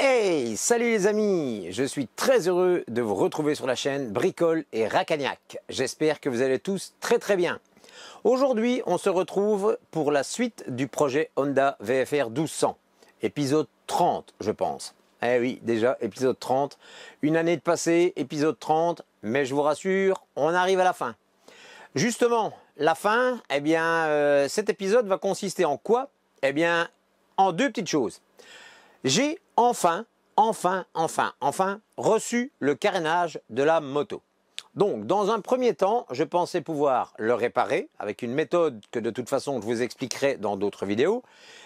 Hey Salut les amis Je suis très heureux de vous retrouver sur la chaîne Bricole et Racagnac. J'espère que vous allez tous très très bien. Aujourd'hui, on se retrouve pour la suite du projet Honda VFR 1200. Épisode 30, je pense. Eh oui, déjà, épisode 30. Une année de passé, épisode 30. Mais je vous rassure, on arrive à la fin. Justement, la fin, eh bien, euh, cet épisode va consister en quoi Eh bien, en deux petites choses. J'ai enfin, enfin, enfin, enfin reçu le carénage de la moto. Donc, dans un premier temps, je pensais pouvoir le réparer avec une méthode que de toute façon je vous expliquerai dans d'autres vidéos.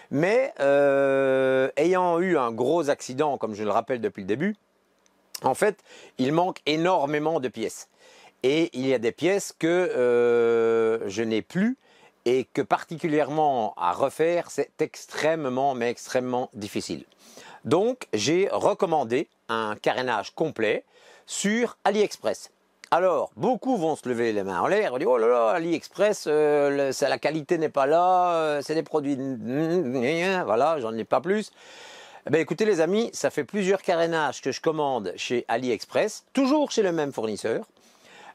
Mais euh, ayant eu un gros accident, comme je le rappelle depuis le début, en fait, il manque énormément de pièces. Et il y a des pièces que euh, je n'ai plus et que particulièrement à refaire, c'est extrêmement, mais extrêmement difficile. Donc j'ai recommandé un carénage complet sur AliExpress. Alors, beaucoup vont se lever les mains en l'air, dire oh là là, AliExpress, euh, ça, la qualité n'est pas là, euh, c'est des produits... Voilà, j'en ai pas plus. Eh ben, écoutez les amis, ça fait plusieurs carénages que je commande chez AliExpress, toujours chez le même fournisseur,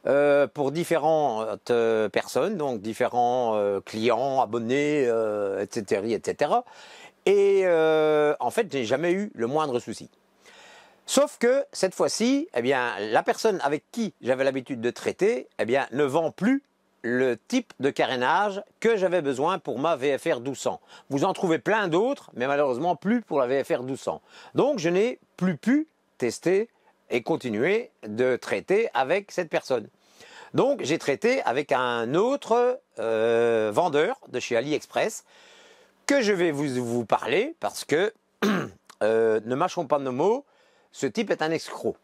euh, pour différentes personnes, donc différents clients, abonnés, etc., etc. Et euh, en fait, j'ai jamais eu le moindre souci. Sauf que cette fois-ci, eh bien, la personne avec qui j'avais l'habitude de traiter, eh bien, ne vend plus le type de carénage que j'avais besoin pour ma VFR 1200. Vous en trouvez plein d'autres, mais malheureusement plus pour la VFR 1200. Donc je n'ai plus pu tester et continuer de traiter avec cette personne. Donc j'ai traité avec un autre euh, vendeur de chez AliExpress que je vais vous, parler parce que, euh, ne mâchons pas nos mots, ce type est un escroc.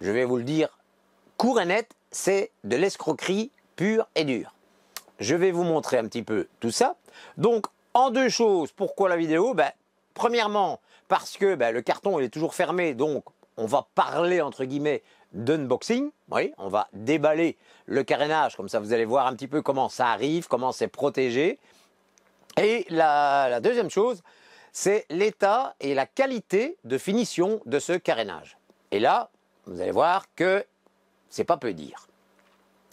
Je vais vous le dire court et net, c'est de l'escroquerie pure et dure. Je vais vous montrer un petit peu tout ça. Donc, en deux choses, pourquoi la vidéo ben, Premièrement, parce que ben, le carton il est toujours fermé, donc on va parler entre guillemets d'unboxing. on va déballer le carénage, comme ça vous allez voir un petit peu comment ça arrive, comment c'est protégé. Et la, deuxième chose, c'est l'état et la qualité de finition de ce carénage. Et là, vous allez voir que c'est pas peu dire.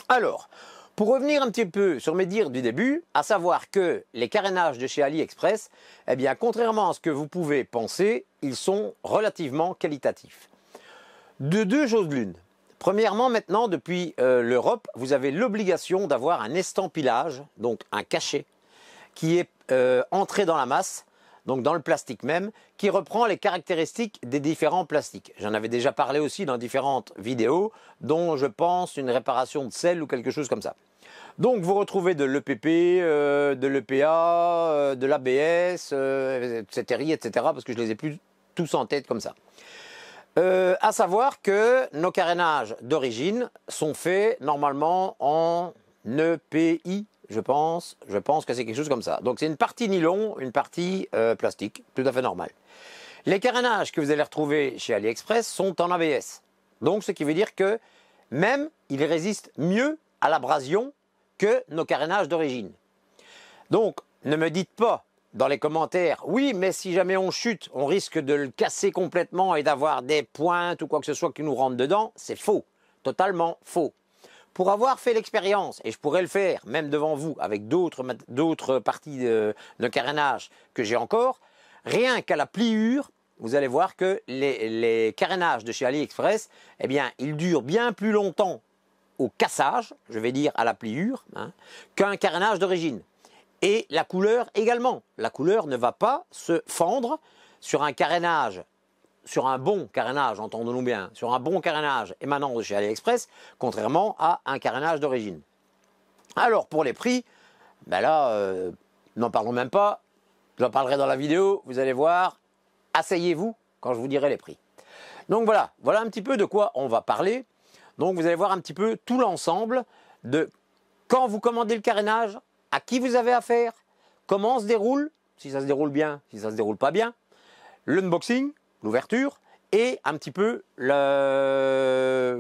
Alors, pour revenir un petit peu sur mes dires du début, à savoir que les carénages de chez AliExpress, eh bien, contrairement à ce que vous pouvez penser, ils sont relativement qualitatifs. De deux choses l'une. Premièrement, maintenant, depuis euh, l'Europe, vous avez l'obligation d'avoir un estampillage, donc un cachet qui est euh, entré dans la masse, donc dans le plastique même, qui reprend les caractéristiques des différents plastiques. J'en avais déjà parlé aussi dans différentes vidéos, dont je pense une réparation de sel ou quelque chose comme ça. Donc vous retrouvez de l'EPP, euh, de l'EPA, euh, de l'ABS, etc., etc., parce que je les ai plus tous en tête comme ça. à savoir que nos carénages d'origine sont faits normalement en EPI je pense, je pense que c'est quelque chose comme ça. Donc c'est une partie nylon, une partie euh, plastique, tout à fait normal. Les carénages que vous allez retrouver chez AliExpress sont en ABS. Donc ce qui veut dire que même ils résistent mieux à l'abrasion que nos carénages d'origine. Donc ne me dites pas dans les commentaires, oui, mais si jamais on chute, on risque de le casser complètement et d'avoir des pointes ou quoi que ce soit qui nous rentre dedans. C'est faux, totalement faux pour avoir fait l'expérience, et je pourrais le faire même devant vous avec d'autres parties de, carénage que j'ai encore, rien qu'à la pliure, vous allez voir que les, carénages de chez AliExpress, eh bien, ils durent bien plus longtemps au cassage, je vais dire à la pliure, hein, qu'un carénage d'origine. Et la couleur également. La couleur ne va pas se fendre sur un carénage sur un bon carénage, entendons-nous bien, sur un bon carénage émanant de chez AliExpress, contrairement à un carénage d'origine. Alors pour les prix, ben là, euh, n'en parlons même pas, j'en parlerai dans la vidéo, vous allez voir, asseyez-vous quand je vous dirai les prix. Donc voilà, voilà un petit peu de quoi on va parler. Donc vous allez voir un petit peu tout l'ensemble de quand vous commandez le carénage, à qui vous avez affaire, comment se déroule, si ça se déroule bien, si ça se déroule pas bien, l'unboxing, l'ouverture et un petit peu bah,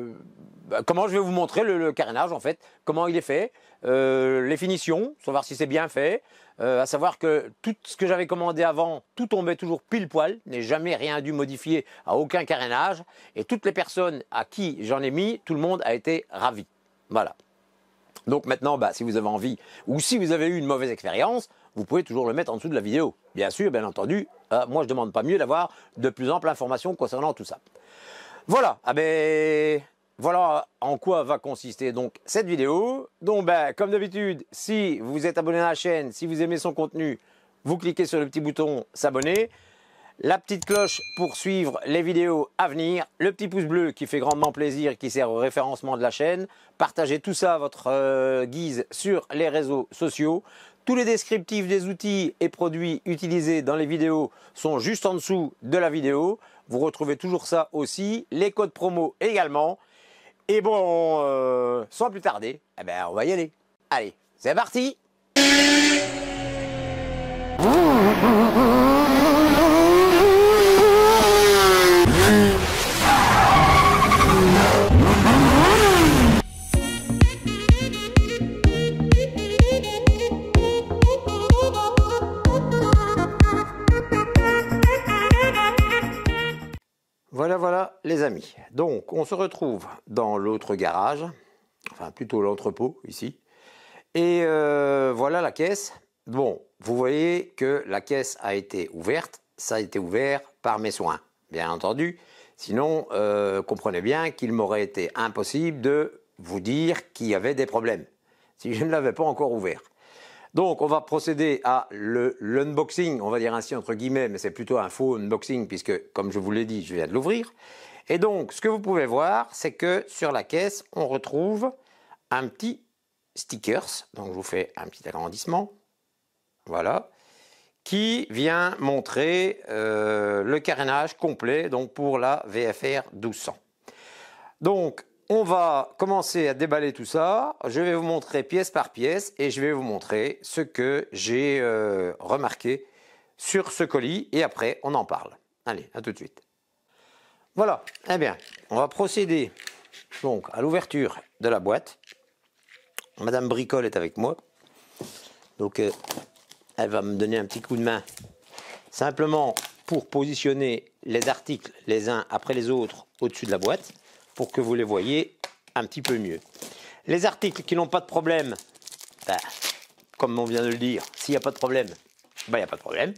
comment je vais vous montrer le, carénage en fait, comment il est fait, euh, les finitions, savoir si c'est bien fait, euh, à savoir que tout ce que j'avais commandé avant, tout tombait toujours pile poil, n'ai jamais rien dû modifier à aucun carénage, et toutes les personnes à qui j'en ai mis, tout le monde a été ravi. Voilà. Donc maintenant, bah, si vous avez envie, ou si vous avez eu une mauvaise expérience, vous pouvez toujours le mettre en dessous de la vidéo. Bien sûr, bien entendu, euh, moi je ne demande pas mieux d'avoir de plus ample informations concernant tout ça. Voilà, ah ben, voilà en quoi va consister donc cette vidéo. Donc ben, comme d'habitude, si vous êtes abonné à la chaîne, si vous aimez son contenu, vous cliquez sur le petit bouton s'abonner la petite cloche pour suivre les vidéos à venir, le petit pouce bleu qui fait grandement plaisir, qui sert au référencement de la chaîne, partagez tout ça à votre euh, guise sur les réseaux sociaux, tous les descriptifs des outils et produits utilisés dans les vidéos sont juste en dessous de la vidéo. Vous retrouvez toujours ça aussi, les codes promo également. Et bon, euh, sans plus tarder, eh ben, on va y aller. Allez, c'est parti Voilà, voilà, les amis. Donc, on se retrouve dans l'autre garage, enfin plutôt l'entrepôt ici. Et euh, voilà la caisse. Bon, vous voyez que la caisse a été ouverte. Ça a été ouvert par mes soins, bien entendu. Sinon, euh, comprenez bien qu'il m'aurait été impossible de vous dire qu'il y avait des problèmes si je ne l'avais pas encore ouvert. Donc, on va procéder à l'unboxing, on va dire ainsi entre guillemets, mais c'est plutôt un faux unboxing puisque, comme je vous l'ai dit, je viens de l'ouvrir. Et donc, ce que vous pouvez voir, c'est que sur la caisse, on retrouve un petit stickers. Donc, je vous fais un petit agrandissement. Voilà. Qui vient montrer euh, le carénage complet donc pour la VFR 1200. Donc, on va commencer à déballer tout ça. Je vais vous montrer pièce par pièce et je vais vous montrer ce que j'ai euh, remarqué sur ce colis et après on en parle. Allez, à tout de suite. Voilà, eh bien, on va procéder donc à l'ouverture de la boîte. Madame Bricole est avec moi. Donc euh, elle va me donner un petit coup de main simplement pour positionner les articles les uns après les autres au-dessus de la boîte pour que vous les voyez un petit peu mieux. Les articles qui n'ont pas de problème, ben, comme on vient de le dire, s'il n'y a pas de problème, ben, il n'y a pas de problème.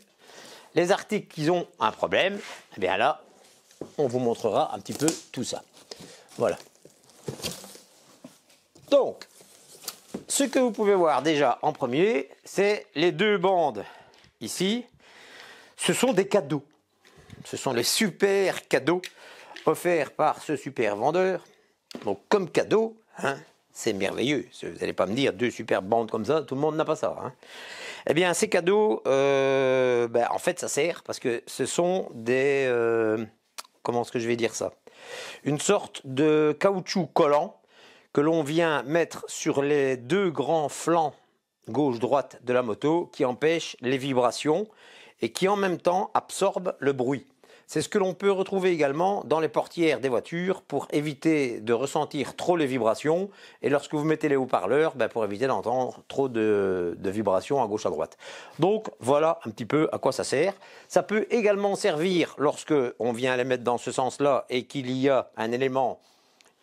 Les articles qui ont un problème, eh bien là, on vous montrera un petit peu tout ça. Voilà. Donc, ce que vous pouvez voir déjà en premier, c'est les deux bandes ici. Ce sont des cadeaux. Ce sont les super cadeaux offert par ce super vendeur. Donc comme cadeau, hein, c'est merveilleux. Vous n'allez pas me dire deux super bandes comme ça, tout le monde n'a pas ça. Hein. Eh bien, ces cadeaux, euh, ben, en fait, ça sert parce que ce sont des. Euh, comment est-ce que je vais dire ça Une sorte de caoutchouc collant que l'on vient mettre sur les deux grands flancs gauche-droite de la moto qui empêche les vibrations et qui en même temps absorbe le bruit. C'est ce que l'on peut retrouver également dans les portières des voitures pour éviter de ressentir trop les vibrations et lorsque vous mettez les haut-parleurs, ben, pour éviter d'entendre trop de, vibrations à gauche à droite. Donc voilà un petit peu à quoi ça sert. Ça peut également servir lorsque on vient les mettre dans ce sens-là et qu'il y a un élément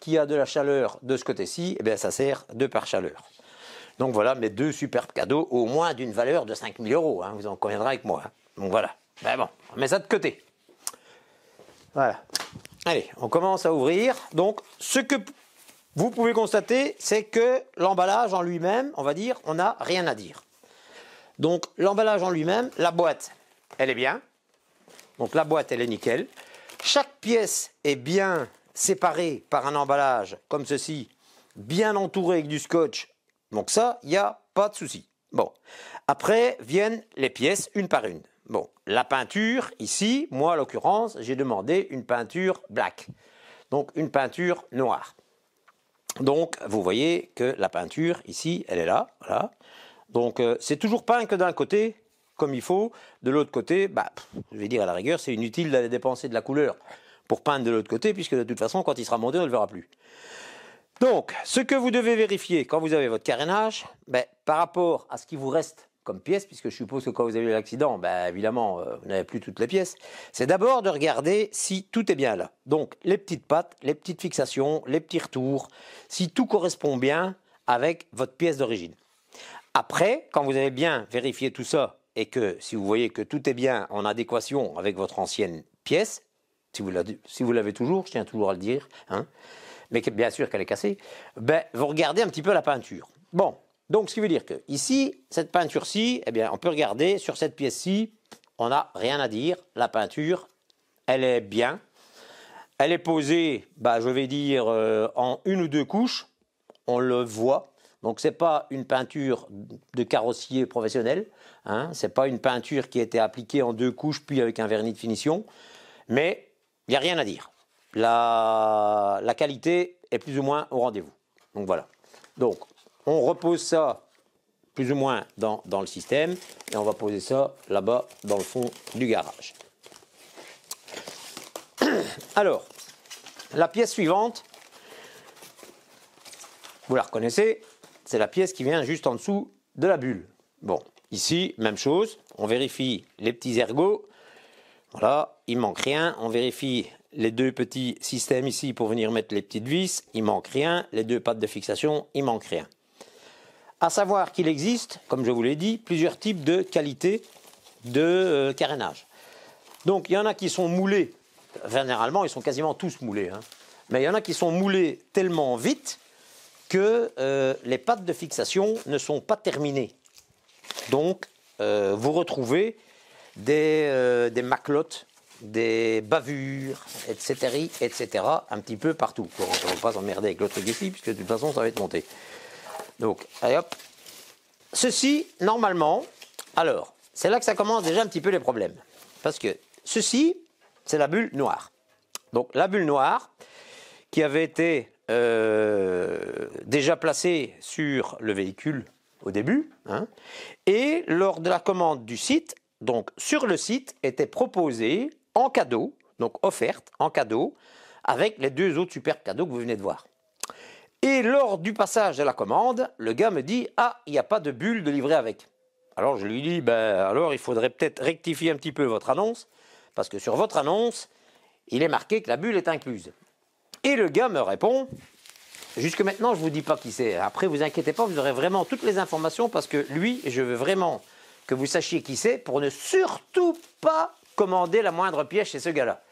qui a de la chaleur de ce côté-ci, et eh bien ça sert de par chaleur Donc voilà mes deux superbes cadeaux, au moins d'une valeur de 5000 euros. Hein. vous en conviendrez avec moi. Hein. Donc voilà. Mais ben, bon, on met ça de côté. Voilà. Allez, on commence à ouvrir. Donc, ce que vous pouvez constater, c'est que l'emballage en lui-même, on va dire, on n'a rien à dire. Donc, l'emballage en lui-même, la boîte, elle est bien. Donc, la boîte, elle est nickel. Chaque pièce est bien séparée par un emballage comme ceci, bien entouré avec du scotch. Donc ça, il n'y a pas de souci. Bon, après viennent les pièces une par une. Bon, la peinture, ici, moi, à l'occurrence, j'ai demandé une peinture black, donc une peinture noire. Donc, vous voyez que la peinture, ici, elle est là, voilà. Donc, euh, c'est toujours peint que d'un côté, comme il faut. De l'autre côté, bah, je vais dire à la rigueur, c'est inutile d'aller dépenser de la couleur pour peindre de l'autre côté, puisque de toute façon, quand il sera monté, on ne le verra plus. Donc, ce que vous devez vérifier quand vous avez votre carénage, ben, par rapport à ce qui vous reste pièce, puisque je suppose que quand vous avez eu l'accident, ben évidemment, euh, vous n'avez plus toutes les pièces, c'est d'abord de regarder si tout est bien là. Donc, les petites pattes, les petites fixations, les petits retours, si tout correspond bien avec votre pièce d'origine. Après, quand vous avez bien vérifié tout ça, et que si vous voyez que tout est bien en adéquation avec votre ancienne pièce, si vous l'avez toujours, je tiens toujours à le dire, hein, mais bien sûr qu'elle est cassée, ben, vous regardez un petit peu la peinture. Bon, donc, ce qui veut dire que ici, cette peinture-ci, eh bien, on peut regarder sur cette pièce-ci, on n'a rien à dire. La peinture, elle est bien. Elle est posée, bah, je vais dire, euh, en une ou deux couches. On le voit. Donc, ce n'est pas une peinture de carrossier professionnel. Hein. Ce n'est pas une peinture qui a été appliquée en deux couches, puis avec un vernis de finition. Mais il n'y a rien à dire. la qualité est plus ou moins au rendez-vous. Donc, voilà. Donc, on repose ça plus ou moins dans, le système et on va poser ça là-bas dans le fond du garage. Alors, la pièce suivante, vous la reconnaissez, c'est la pièce qui vient juste en dessous de la bulle. Bon, ici, même chose, on vérifie les petits ergots. Voilà, il manque rien, on vérifie les deux petits systèmes ici pour venir mettre les petites vis, il manque rien, les deux pattes de fixation, il manque rien. À savoir qu'il existe, comme je vous l'ai dit, plusieurs types de qualité de euh, carénage. Donc il y en a qui sont moulés, généralement ils sont quasiment tous moulés, hein, mais il y en a qui sont moulés tellement vite que euh, les pattes de fixation ne sont pas terminées. Donc euh, vous retrouvez des, des maclottes, des bavures, etc., etc., un petit peu partout. On ne va pas s'emmerder avec l'autre défi puisque de toute façon ça va être monté. Donc, hop. Ceci, normalement, alors, c'est là que ça commence déjà un petit peu les problèmes. Parce que ceci, c'est la bulle noire. Donc, la bulle noire, qui avait été euh, déjà placée sur le véhicule au début, hein, et lors de la commande du site, donc sur le site, était proposée en cadeau, donc offerte en cadeau, avec les deux autres super cadeaux que vous venez de voir. Et lors du passage de la commande, le gars me dit Ah, il n'y a pas de bulle de livrer avec. Alors je lui dis Ben alors, il faudrait peut-être rectifier un petit peu votre annonce, parce que sur votre annonce, il est marqué que la bulle est incluse. Et le gars me répond Jusque maintenant, je ne vous dis pas qui c'est. Après, vous inquiétez pas, vous aurez vraiment toutes les informations parce que lui, je veux vraiment que vous sachiez qui c'est pour ne surtout pas commander la moindre pièce chez ce gars-là.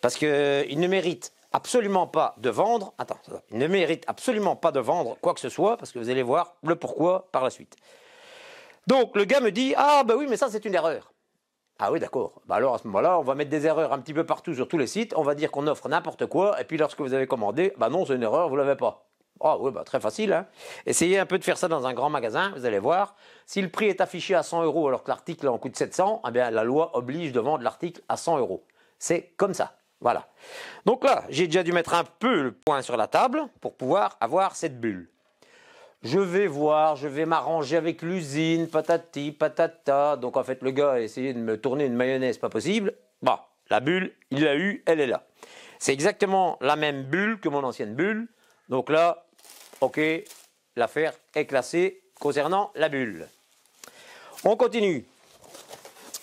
Parce qu'il ne mérite absolument pas de vendre. Attends, il ne mérite absolument pas de vendre quoi que ce soit, parce que vous allez voir le pourquoi par la suite. Donc le gars me dit Ah, ben oui, mais ça, c'est une erreur. Ah oui, d'accord. Ben alors à ce moment-là, on va mettre des erreurs un petit peu partout sur tous les sites. On va dire qu'on offre n'importe quoi. Et puis lorsque vous avez commandé, bah non, c'est une erreur, vous ne l'avez pas. Ah oui, bah très facile. Hein. Essayez un peu de faire ça dans un grand magasin, vous allez voir. Si le prix est affiché à 100 euros alors que l'article en coûte 700, eh bien la loi oblige de vendre l'article à 100 euros. C'est comme ça. Voilà. Donc là, j'ai déjà dû mettre un peu le point sur la table pour pouvoir avoir cette bulle. Je vais voir, je vais m'arranger avec l'usine, patati, patata. Donc en fait, le gars a essayé de me tourner une mayonnaise, pas possible. Bah, la bulle, il l'a eu, elle est là. C'est exactement la même bulle que mon ancienne bulle. Donc là, ok, l'affaire est classée concernant la bulle. On continue.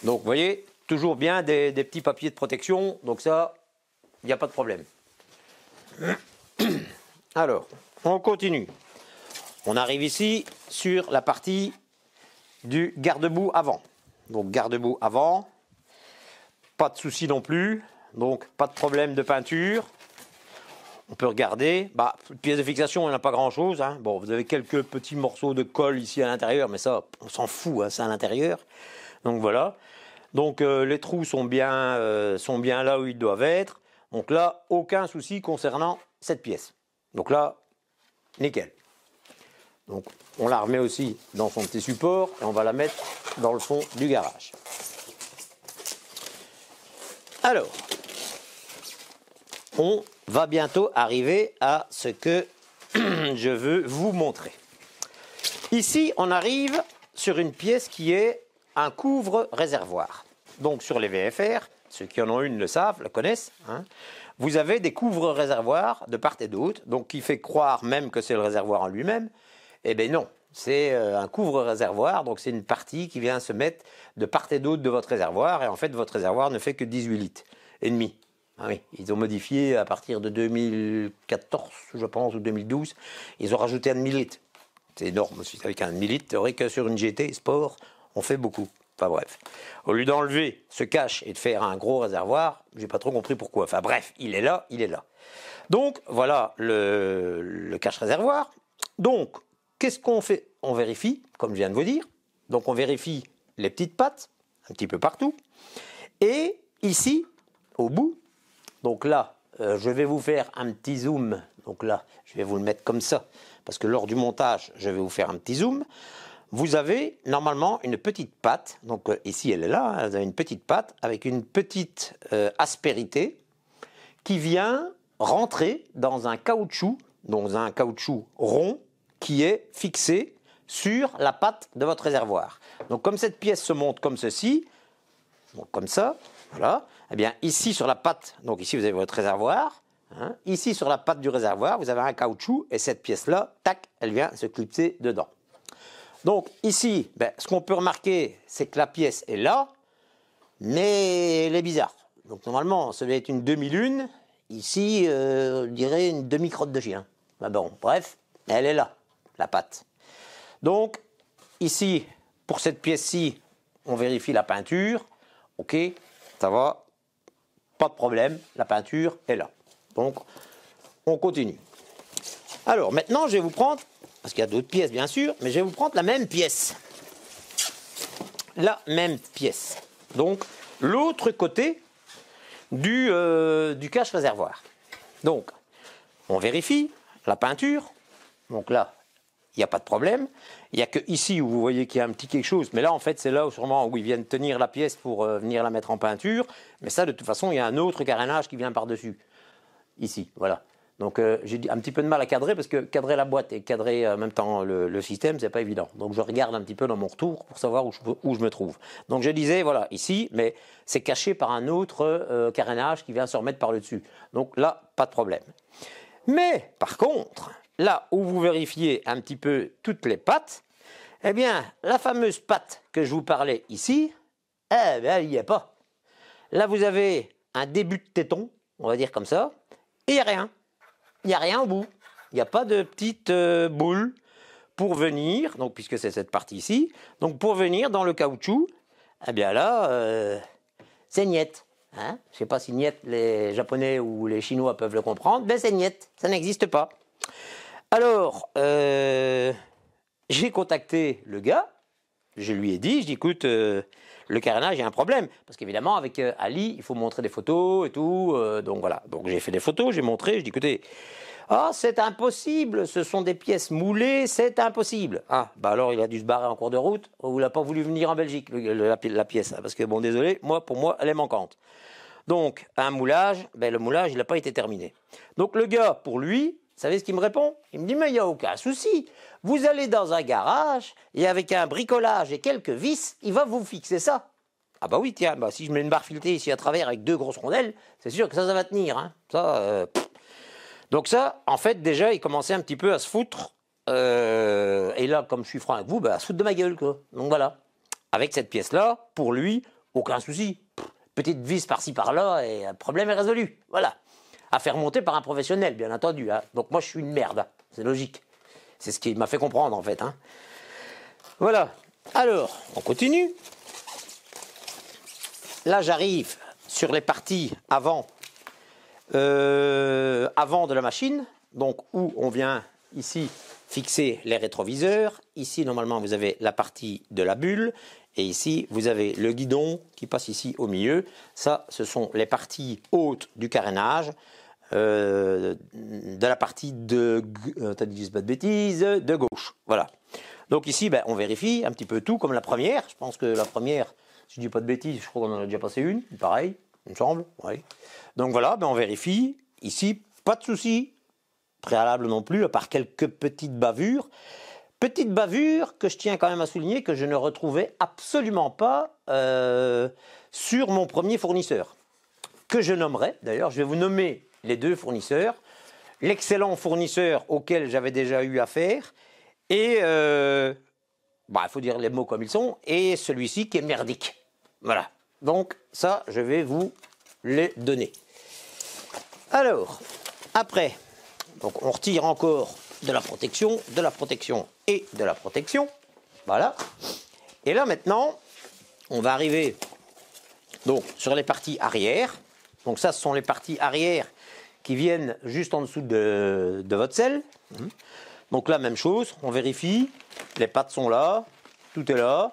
Donc vous voyez, toujours bien des, des petits papiers de protection. Donc ça, il n'y a pas de problème. Alors, on continue. On arrive ici sur la partie du garde-boue avant. Donc garde-boue avant, pas de souci non plus, donc pas de problème de peinture. On peut regarder, bah, pièce de fixation, il n'y a pas grand-chose. Hein. Bon, vous avez quelques petits morceaux de colle ici à l'intérieur, mais ça, on s'en fout, hein, c'est à l'intérieur. Donc voilà. Donc euh, les trous sont bien, euh, sont bien là où ils doivent être. Donc là, aucun souci concernant cette pièce. Donc là, nickel. Donc on la remet aussi dans son petit support et on va la mettre dans le fond du garage. Alors, on va bientôt arriver à ce que je veux vous montrer. Ici, on arrive sur une pièce qui est un couvre-réservoir. Donc sur les VFR, ceux qui en ont une le savent, le connaissent, hein. vous avez des couvre-réservoirs de part et d'autre, donc qui fait croire même que c'est le réservoir en lui-même. Eh bien non, c'est euh, un couvre-réservoir, donc c'est une partie qui vient se mettre de part et d'autre de votre réservoir, et en fait votre réservoir ne fait que 18 litres et demi. Ah oui, ils ont modifié à partir de 2014, je pense, ou 2012, ils ont rajouté un demi-litre. C'est énorme, avec un demi-litre, c'est vrai que sur une GT Sport, on fait beaucoup. Enfin bref. Au lieu d'enlever ce cache et de faire un gros réservoir, j'ai pas trop compris pourquoi. Enfin bref, il est là, il est là. Donc voilà le, cache réservoir. Donc qu'est-ce qu'on fait On vérifie, comme je viens de vous dire. Donc on vérifie les petites pattes, un petit peu partout. Et ici, au bout, donc là, euh, je vais vous faire un petit zoom. Donc là, je vais vous le mettre comme ça, parce que lors du montage, je vais vous faire un petit zoom vous avez normalement une petite patte, donc euh, ici elle est là, hein, vous avez une petite patte avec une petite euh, aspérité qui vient rentrer dans un caoutchouc, dans un caoutchouc rond qui est fixé sur la patte de votre réservoir. Donc comme cette pièce se monte comme ceci, comme ça, voilà, eh bien ici sur la patte, donc ici vous avez votre réservoir, hein, ici sur la patte du réservoir, vous avez un caoutchouc et cette pièce-là, tac, elle vient se clipser dedans. Donc ici, ben, ce qu'on peut remarquer, c'est que la pièce est là, mais elle est bizarre. Donc normalement, ça devait être une demi-lune. Ici, on euh, dirait une demi-crotte de chien. Mais ben bon, bref, elle est là, la patte. Donc ici, pour cette pièce-ci, on vérifie la peinture. Ok, ça va, pas de problème, la peinture est là. Donc on continue. Alors maintenant, je vais vous prendre parce qu'il y a d'autres pièces bien sûr, mais je vais vous prendre la même pièce. La même pièce. Donc l'autre côté du, euh, du cache réservoir. Donc on vérifie la peinture. Donc là, il n'y a pas de problème. Il n'y a que ici où vous voyez qu'il y a un petit quelque chose. Mais là, en fait, c'est là où, sûrement où ils viennent tenir la pièce pour euh, venir la mettre en peinture. Mais ça, de toute façon, il y a un autre carénage qui vient par-dessus. Ici, voilà. Donc euh, j'ai un petit peu de mal à cadrer parce que cadrer la boîte et cadrer euh, en même temps le, le système, c'est pas évident. Donc je regarde un petit peu dans mon retour pour savoir où je, où je me trouve. Donc je disais voilà ici, mais c'est caché par un autre euh, carénage qui vient se remettre par le dessus. Donc là, pas de problème. Mais par contre, là où vous vérifiez un petit peu toutes les pattes, eh bien la fameuse patte que je vous parlais ici, eh bien il n'y est pas. Là vous avez un début de téton, on va dire comme ça, et rien il n'y a rien au bout. Il n'y a pas de petite euh, boule pour venir, donc puisque c'est cette partie ici, donc pour venir dans le caoutchouc, eh bien là, euh, c'est niette. Hein Je ne sais pas si niette les Japonais ou les Chinois peuvent le comprendre, mais c'est niette, ça n'existe pas. Alors, euh, j'ai contacté le gars je lui ai dit, je dis, écoute, euh, le carénage, il y a un problème. Parce qu'évidemment, avec euh, Ali, il faut montrer des photos et tout. Euh, donc voilà. Donc j'ai fait des photos, j'ai montré, je dis, écoutez, ah, c'est impossible, ce sont des pièces moulées, c'est impossible. Ah, bah alors il a dû se barrer en cours de route, ou il n'a pas voulu venir en Belgique, la, pièce. Hein, parce que bon, désolé, moi, pour moi, elle est manquante. Donc, un moulage, ben, le moulage, il n'a pas été terminé. Donc le gars, pour lui, savez ce qu'il me répond Il me dit, mais il n'y a aucun souci. Vous allez dans un garage et avec un bricolage et quelques vis, il va vous fixer ça. Ah bah oui, tiens, bah si je mets une barre filetée ici à travers avec deux grosses rondelles, c'est sûr que ça, ça va tenir. Hein. Ça, euh, Donc ça, en fait, déjà, il commençait un petit peu à se foutre. Euh, et là, comme je suis franc avec vous, bah, à se foutre de ma gueule, quoi. Donc voilà. Avec cette pièce-là, pour lui, aucun souci. Petite vis par-ci par-là et le problème est résolu. Voilà à faire monter par un professionnel, bien entendu. Hein. Donc moi, je suis une merde. C'est logique. C'est ce qui m'a fait comprendre, en fait. Hein. Voilà. Alors, on continue. Là, j'arrive sur les parties avant, euh, avant de la machine, donc où on vient ici fixer les rétroviseurs. Ici, normalement, vous avez la partie de la bulle. Et ici, vous avez le guidon qui passe ici au milieu. Ça, ce sont les parties hautes du carénage. Euh, de la partie de, euh, t'as dit pas de bêtises, de gauche. Voilà. Donc ici, ben, on vérifie un petit peu tout, comme la première. Je pense que la première, si je dis pas de bêtises, je crois qu'on en a déjà passé une, pareil, il me semble. Donc voilà, ben, on vérifie. Ici, pas de souci, préalable non plus, à part quelques petites bavures. Petites bavures que je tiens quand même à souligner que je ne retrouvais absolument pas euh, sur mon premier fournisseur, que je nommerai. D'ailleurs, je vais vous nommer les deux fournisseurs, l'excellent fournisseur auquel j'avais déjà eu affaire, et, euh, bah, faut dire les mots comme ils sont, et celui-ci qui est merdique. Voilà. Donc ça, je vais vous les donner. Alors, après, donc on retire encore de la protection, de la protection et de la protection. Voilà. Et là maintenant, on va arriver donc sur les parties arrière. Donc ça, ce sont les parties arrière qui viennent juste en dessous de, votre selle. Mhm. Donc là, même chose, on vérifie, les pattes sont là, tout est là,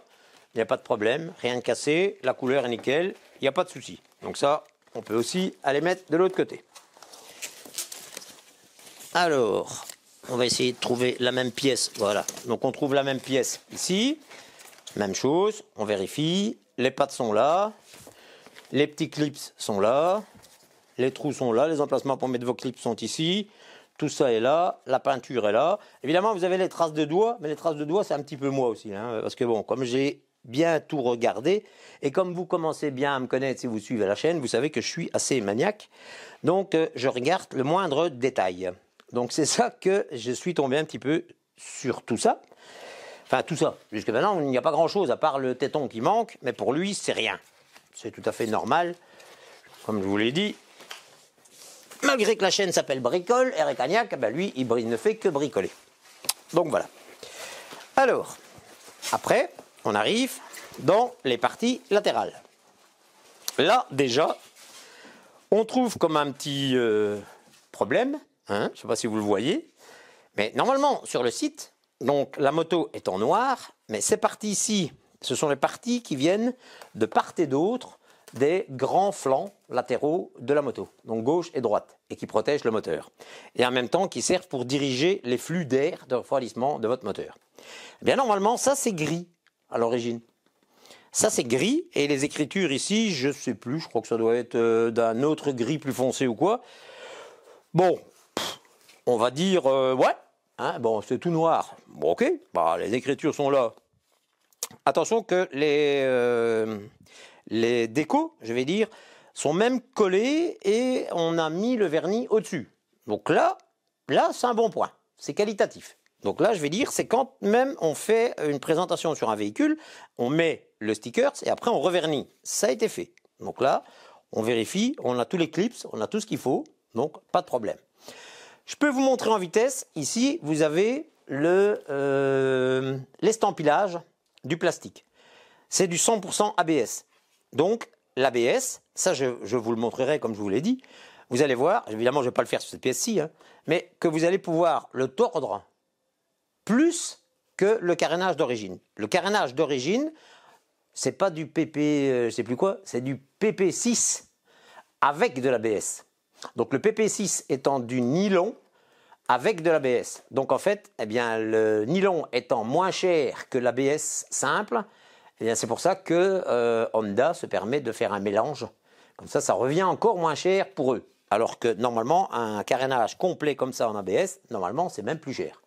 il n'y a pas de problème, rien de cassé, la couleur est nickel, il n'y a pas de souci. Donc ça, on peut aussi aller mettre de l'autre côté. Alors, on va essayer de trouver la même pièce. Voilà, donc on trouve la même pièce ici. Même chose, on vérifie, les pattes sont là, les petits clips sont là, les trous sont là, les emplacements pour mettre vos clips sont ici. Tout ça est là, la peinture est là. Évidemment, vous avez les traces de doigts, mais les traces de doigts, c'est un petit peu moi aussi. Hein, parce que bon, comme j'ai bien tout regardé, Et comme vous commencez bien à me connaître si vous suivez la chaîne, vous savez que je suis assez maniaque. Donc, euh, je regarde le moindre détail. Donc, c'est ça que je suis tombé un petit peu sur tout ça. Enfin, tout ça. Jusque maintenant, il n'y a pas grand-chose, à part le téton qui manque. Mais pour lui, c'est rien. C'est tout à fait normal. Comme je vous l'ai dit, Malgré que la chaîne s'appelle Bricole, Eric Agnac, ben lui, il ne fait que bricoler. Donc voilà. Alors, après, on arrive dans les parties latérales. Là, déjà, on trouve comme un petit euh, problème, hein, je ne sais pas si vous le voyez, mais normalement, sur le site, donc la moto est en noir, mais ces parties ci ce sont les parties qui viennent de part et d'autre des grands flancs latéraux de la moto, donc gauche et droite, et qui protègent le moteur. Et en même temps qui servent pour diriger les flux d'air de refroidissement de votre moteur. Eh bien normalement, ça c'est gris à l'origine. Ça c'est gris, et les écritures ici, je ne sais plus, je crois que ça doit être euh, d'un autre gris plus foncé ou quoi. Bon, on va dire, euh, ouais, hein, bon c'est tout noir. Bon ok, bah, les écritures sont là. Attention que les... Euh, les décos, je vais dire, sont même collés et on a mis le vernis au-dessus. Donc là, là, c'est un bon point. C'est qualitatif. Donc là, je vais dire, c'est quand même on fait une présentation sur un véhicule, on met le sticker et après on revernit. Ça a été fait. Donc là, on vérifie, on a tous les clips, on a tout ce qu'il faut, donc pas de problème. Je peux vous montrer en vitesse. Ici, vous avez euh, l'estampillage le, du plastique. C'est du 100% ABS. Donc, l'ABS, ça je, vous le montrerai comme je vous l'ai dit, vous allez voir, évidemment je ne vais pas le faire sur cette pièce-ci, hein, mais que vous allez pouvoir le tordre plus que le carénage d'origine. Le carénage d'origine, c'est pas du PP, euh, sais plus quoi, c'est du PP6 avec de l'ABS. Donc le PP6 étant du nylon avec de l'ABS. Donc en fait, eh bien, le nylon étant moins cher que l'ABS simple, et eh c'est pour ça que euh, Honda se permet de faire un mélange. Comme ça, ça revient encore moins cher pour eux. Alors que normalement, un carénage complet comme ça en ABS, normalement, c'est même plus cher.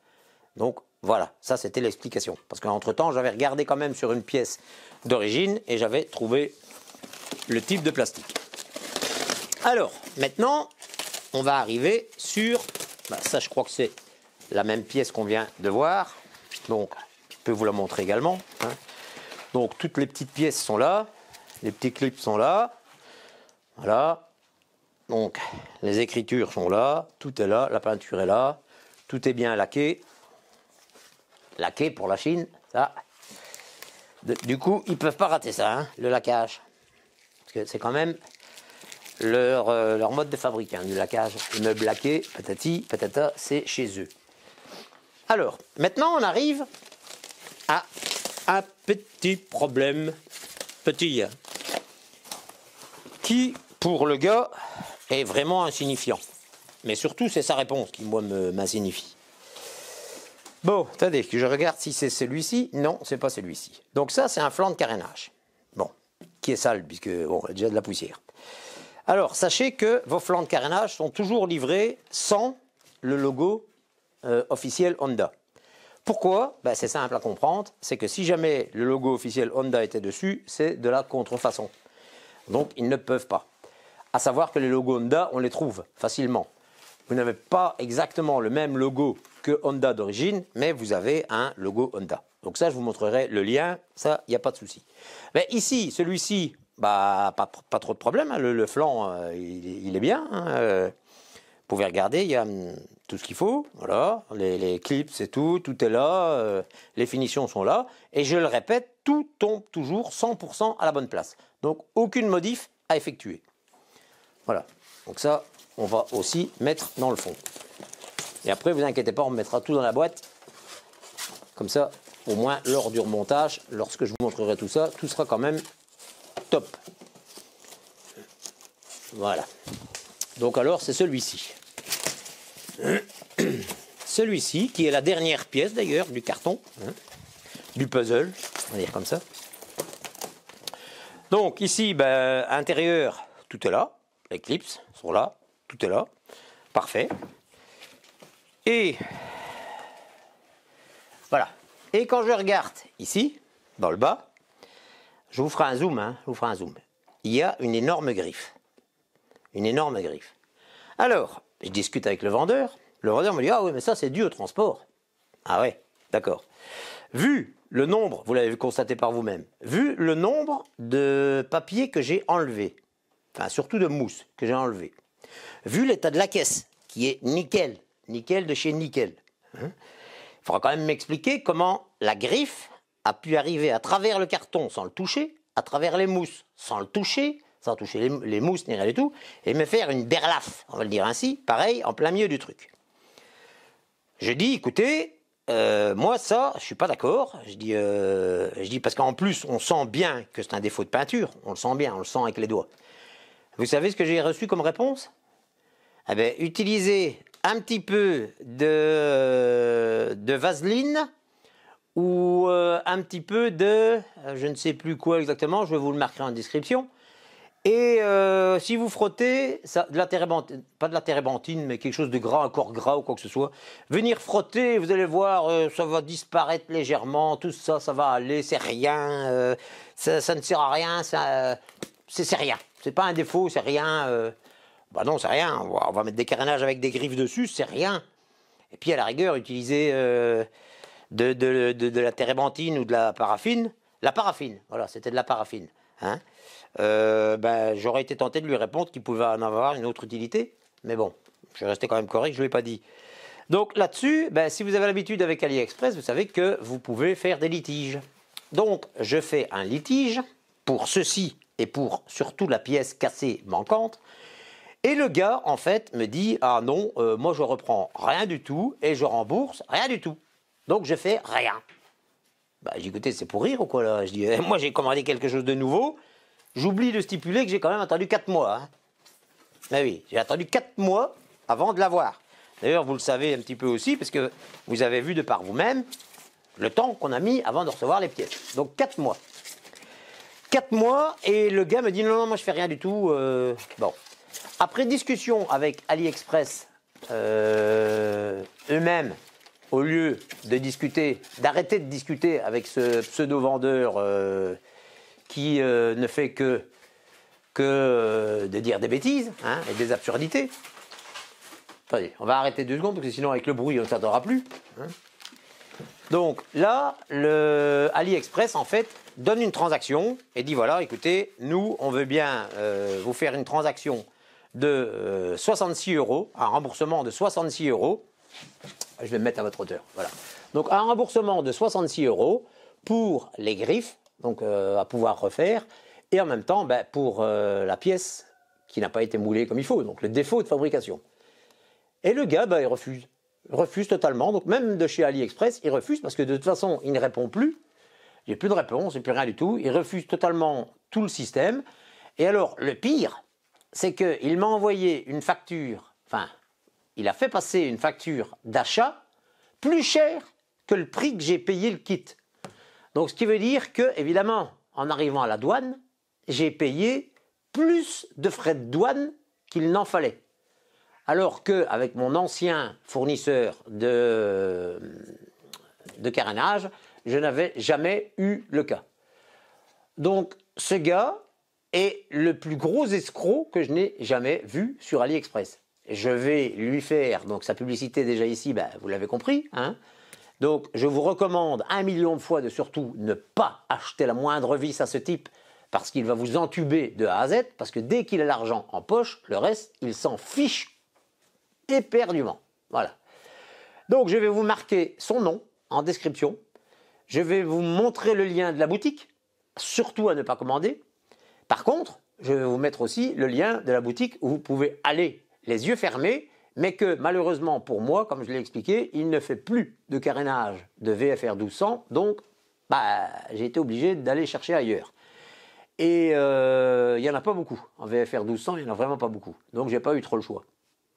Donc voilà, ça c'était l'explication. Parce qu'entre-temps, j'avais regardé quand même sur une pièce d'origine et j'avais trouvé le type de plastique. Alors, maintenant, on va arriver sur... Bah, ça, je crois que c'est la même pièce qu'on vient de voir. Donc, je peux vous la montrer également. Hein. Donc toutes les petites pièces sont là, les petits clips sont là. Voilà. Donc les écritures sont là, tout est là, la peinture est là, tout est bien laqué. Laqué pour la Chine, ça. du coup, ils peuvent pas rater ça, hein, le laquage. Parce que c'est quand même leur, euh, leur mode de fabrique hein, du laquage. meuble laqué, patati, patata, c'est chez eux. Alors, maintenant on arrive à un petit problème, petit, qui, pour le gars, est vraiment insignifiant. Mais surtout, c'est sa réponse qui, moi, m'insignifie. Bon, attendez, je regarde si c'est celui-ci. Non, c'est pas celui-ci. Donc ça, c'est un flanc de carénage. Bon, qui est sale, puisque, bon, a déjà de la poussière. Alors, sachez que vos flancs de carénage sont toujours livrés sans le logo euh, officiel Honda. Pourquoi ben, C'est simple à comprendre, c'est que si jamais le logo officiel Honda était dessus, c'est de la contrefaçon. Donc ils ne peuvent pas. À savoir que les logos Honda, on les trouve facilement. Vous n'avez pas exactement le même logo que Honda d'origine, mais vous avez un logo Honda. Donc ça, je vous montrerai le lien, ça, il n'y a pas de souci. Mais ici, celui-ci, bah, pas, trop de problème, hein, le, flanc, euh, il, est bien. Hein, euh, vous pouvez regarder, il y a hum, tout ce qu'il faut, voilà, les, clips c'est tout, tout est là, euh, les finitions sont là, et je le répète, tout tombe toujours 100% à la bonne place. Donc aucune modif à effectuer. Voilà, donc ça on va aussi mettre dans le fond. Et après, vous inquiétez pas, on mettra tout dans la boîte. Comme ça, au moins lors du remontage, lorsque je vous montrerai tout ça, tout sera quand même top. Voilà. Donc alors, c'est celui-ci. Celui-ci, qui est la dernière pièce d'ailleurs du carton, hein, du puzzle, on va dire comme ça. Donc ici, ben, intérieur, tout est là. Les clips sont là, tout est là. Parfait. Et voilà. Et quand je regarde ici, dans le bas, je vous ferai un zoom, hein, je vous ferai un zoom. Il y a une énorme griffe. Une énorme griffe. Alors, je discute avec le vendeur. Le vendeur me dit Ah oui, mais ça, c'est dû au transport. Ah ouais, d'accord. Vu le nombre, vous l'avez constaté par vous-même, vu le nombre de papiers que j'ai enlevés, enfin surtout de mousse que j'ai enlevé, vu l'état de la caisse, qui est nickel, nickel de chez nickel, hein, il faudra quand même m'expliquer comment la griffe a pu arriver à travers le carton sans le toucher, à travers les mousses sans le toucher, sans toucher les, mousses ni rien du tout, et me faire une berlaf. on va le dire ainsi, pareil, en plein milieu du truc. Je dis, écoutez, euh, moi ça, je suis pas d'accord. Je dis, euh, je dis parce qu'en plus, on sent bien que c'est un défaut de peinture. On le sent bien, on le sent avec les doigts. Vous savez ce que j'ai reçu comme réponse eh ben, Utiliser utilisez un petit peu de, vaseline ou euh, un petit peu de, je ne sais plus quoi exactement. Je vais vous le marquer en description. Et euh, si vous frottez, de la pas de la térébenthine, mais quelque chose de gras, un corps gras ou quoi que ce soit, venir frotter, vous allez voir, euh, ça va disparaître légèrement, tout ça, ça va aller, c'est rien, euh, ça, ne sert à rien, ça, c'est rien. C'est pas un défaut, c'est rien. bah non, c'est rien. On va, mettre des carénages avec des griffes dessus, c'est rien. Et puis à la rigueur, utiliser de, de, la térébenthine ou de la paraffine. La paraffine, voilà, c'était de la paraffine hein, euh, ben, j'aurais été tenté de lui répondre qu'il pouvait en avoir une autre utilité. Mais bon, je restais quand même correct, je ne ai pas dit. Donc là-dessus, ben, si vous avez l'habitude avec AliExpress, vous savez que vous pouvez faire des litiges. Donc je fais un litige pour ceci et pour surtout la pièce cassée manquante. Et le gars, en fait, me dit Ah non, euh, moi je reprends rien du tout et je rembourse rien du tout. Donc je fais rien. Bah, j'ai écoutez, c'est pour rire ou quoi là Je dis, euh, moi j'ai commandé quelque chose de nouveau. J'oublie de stipuler que j'ai quand même attendu 4 mois. Hein. Bah oui, j'ai attendu 4 mois avant de l'avoir. D'ailleurs, vous le savez un petit peu aussi, parce que vous avez vu de par vous-même le temps qu'on a mis avant de recevoir les pièces. Donc 4 mois. 4 mois, et le gars me dit non, non, moi je fais rien du tout. Euh, bon. Après discussion avec AliExpress euh, eux-mêmes, au lieu de discuter, d'arrêter de discuter avec ce pseudo-vendeur euh, qui euh, ne fait que, que euh, de dire des bêtises hein, et des absurdités. on va arrêter deux secondes parce que sinon avec le bruit on ne s'attendra plus. Hein. Donc là, le AliExpress en fait donne une transaction et dit voilà, écoutez, nous on veut bien vous faire une transaction de 66 euros, un remboursement de 66 euros je vais me mettre à votre hauteur. Voilà. Donc un remboursement de 66 euros pour les griffes, donc euh, à pouvoir refaire, et en même temps ben, pour euh, la pièce qui n'a pas été moulée comme il faut, donc le défaut de fabrication. Et le gars, ben, il refuse. Il refuse totalement. Donc même de chez AliExpress, il refuse parce que de toute façon, il ne répond plus. Il n'y a plus de réponse, il n'y a plus rien du tout. Il refuse totalement tout le système. Et alors, le pire, c'est qu'il m'a envoyé une facture, enfin, il a fait passer une facture d'achat plus chère que le prix que j'ai payé le kit. Donc ce qui veut dire que, évidemment, en arrivant à la douane, j'ai payé plus de frais de douane qu'il n'en fallait. Alors qu'avec mon ancien fournisseur de, de carénage, je n'avais jamais eu le cas. Donc ce gars est le plus gros escroc que je n'ai jamais vu sur AliExpress je vais lui faire, donc sa publicité déjà ici, ben, vous l'avez compris. Hein. donc je vous recommande un million de fois de surtout ne pas acheter la moindre vis à ce type, parce qu'il va vous entuber de A à Z, parce que dès qu'il a l'argent en poche, le reste, il s'en fiche éperdument. Voilà. Donc je vais vous marquer son nom en description, je vais vous montrer le lien de la boutique, surtout à ne pas commander. Par contre, je vais vous mettre aussi le lien de la boutique où vous pouvez aller les yeux fermés, mais que malheureusement pour moi, comme je l'ai expliqué, il ne fait plus de carénage de VFR 1200, donc bah, j'ai été obligé d'aller chercher ailleurs. Et euh, il n'y en a pas beaucoup. En VFR 1200, il n'y en a vraiment pas beaucoup. Donc j'ai pas eu trop le choix.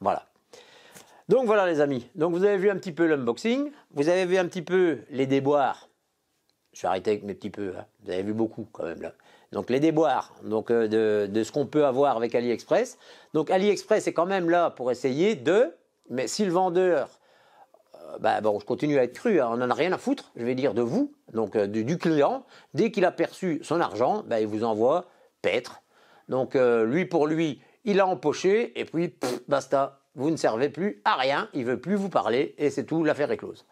Voilà. Donc voilà les amis. Donc vous avez vu un petit peu l'unboxing, vous avez vu un petit peu les déboires. Je suis arrêté avec mes petits peu, hein. vous avez vu beaucoup quand même là donc les déboires donc, euh, de, ce qu'on peut avoir avec AliExpress. Donc AliExpress est quand même là pour essayer de, mais si le vendeur, euh, bah, bon, je continue à être cru, hein, on n'en a rien à foutre, je vais dire de vous, donc euh, du, client, dès qu'il a perçu son argent, bah, il vous envoie paître. Donc lui pour lui, il a empoché et puis basta, vous ne servez plus à rien, il veut plus vous parler et c'est tout, l'affaire est close.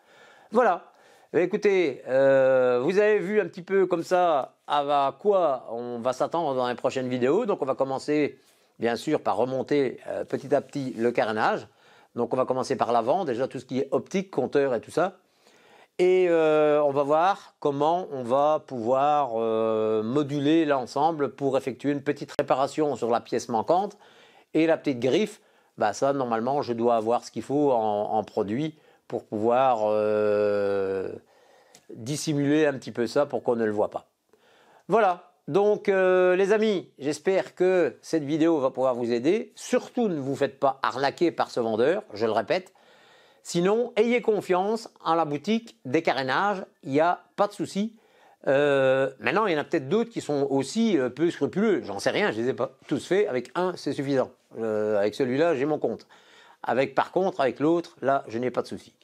Voilà. Eh, écoutez, euh, vous avez vu un petit peu comme ça à quoi on va s'attendre dans les prochaines vidéos. Donc on va commencer bien sûr par remonter euh, petit à petit le carénage. Donc on va commencer par l'avant, déjà tout ce qui est optique, compteur et tout ça. Et euh, on va voir comment on va pouvoir moduler l'ensemble pour effectuer une petite réparation sur la pièce manquante. Et la petite griffe, bah ça normalement je dois avoir ce qu'il faut en, en produit pour pouvoir euh, dissimuler un petit peu ça pour qu'on ne le voit pas. Voilà, donc euh, les amis, j'espère que cette vidéo va pouvoir vous aider. Surtout ne vous faites pas arnaquer par ce vendeur, je le répète. Sinon, ayez confiance en la boutique des carénages, il n'y a pas de souci. Euh, maintenant, il y en a peut-être d'autres qui sont aussi peu scrupuleux. J'en sais rien, je ne les ai pas tous faits. Avec un, c'est suffisant. avec celui-là, j'ai mon compte. Avec, par contre, avec l'autre, là, je n'ai pas de souci.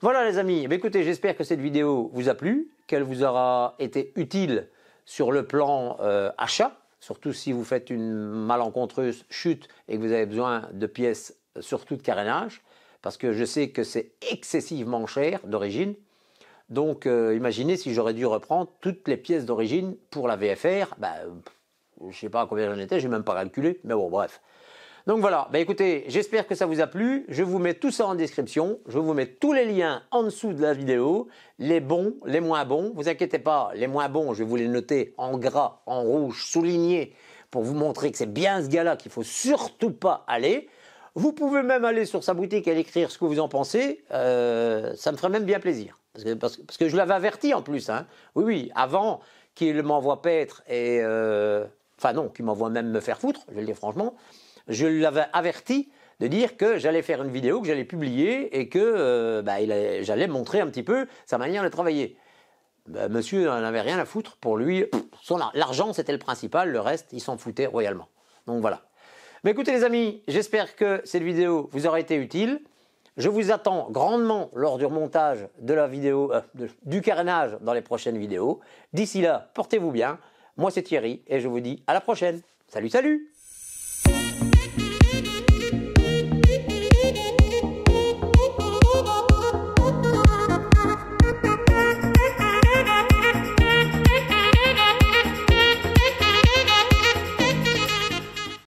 Voilà les amis, eh écoutez, j'espère que cette vidéo vous a plu, qu'elle vous aura été utile sur le plan euh, achat, surtout si vous faites une malencontreuse chute et que vous avez besoin de pièces, euh, surtout de carénage, parce que je sais que c'est excessivement cher d'origine. Donc euh, imaginez si j'aurais dû reprendre toutes les pièces d'origine pour la VFR, ben, je ne sais pas à combien j'en étais, j'ai même pas calculé, mais bon bref. Donc voilà, bah écoutez, j'espère que ça vous a plu. Je vous mets tout ça en description. Je vous mets tous les liens en dessous de la vidéo, les bons, les moins bons. Vous inquiétez pas, les moins bons, je vais vous les noter en gras, en rouge, soulignés, pour vous montrer que c'est bien ce gars-là qu'il faut surtout pas aller. Vous pouvez même aller sur sa boutique et écrire ce que vous en pensez. Euh, ça me ferait même bien plaisir. Parce que, je l'avais averti en plus. Hein. Oui, oui, avant qu'il m'envoie paître et... Euh, enfin non, qu'il m'envoie même me faire foutre, je vais le dire franchement je l'avais averti de dire que j'allais faire une vidéo, que j'allais publier et que euh, bah, j'allais montrer un petit peu sa manière de travailler. Bah, monsieur n'en avait rien à foutre. Pour lui, l'argent c'était le principal, le reste, il s'en foutait royalement. Donc voilà. Mais écoutez les amis, j'espère que cette vidéo vous aura été utile. Je vous attends grandement lors du remontage de la vidéo, euh, du carénage dans les prochaines vidéos. D'ici là, portez-vous bien. Moi c'est Thierry et je vous dis à la prochaine. Salut, salut